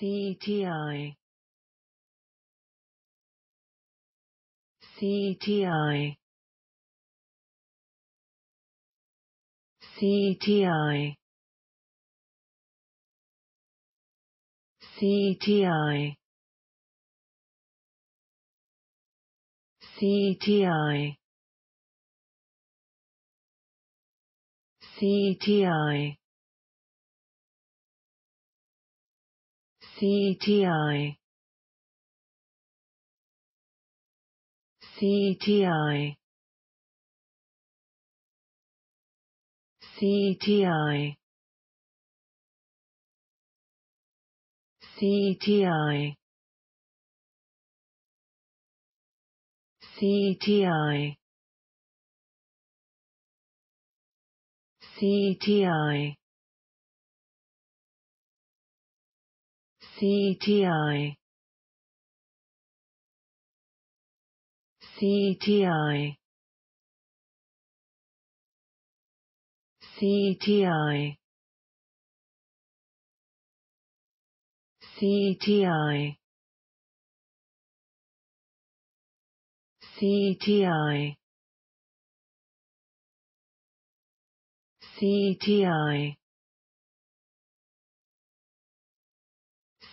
CTI CTI CTI CTI CTI CTI CTI CTI CTI CTI CTI CTI CTI CTI CTI CTI CTI CTI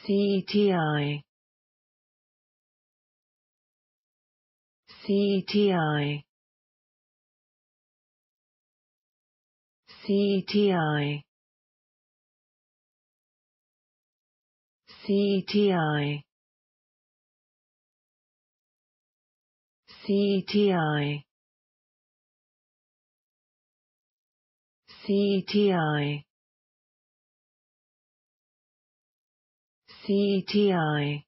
CTI CTI CTI CTI CTI CTI CTI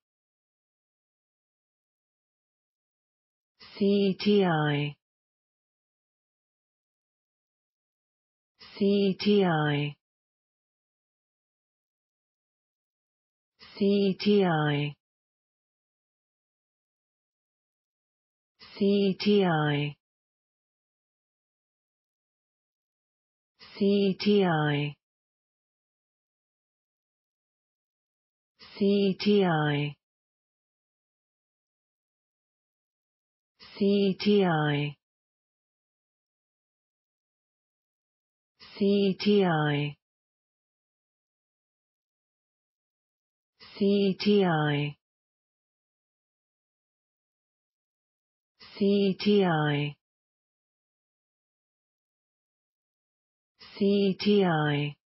CTI CTI CTI CTI CTI CTI CTI CTI CTI CTI CTI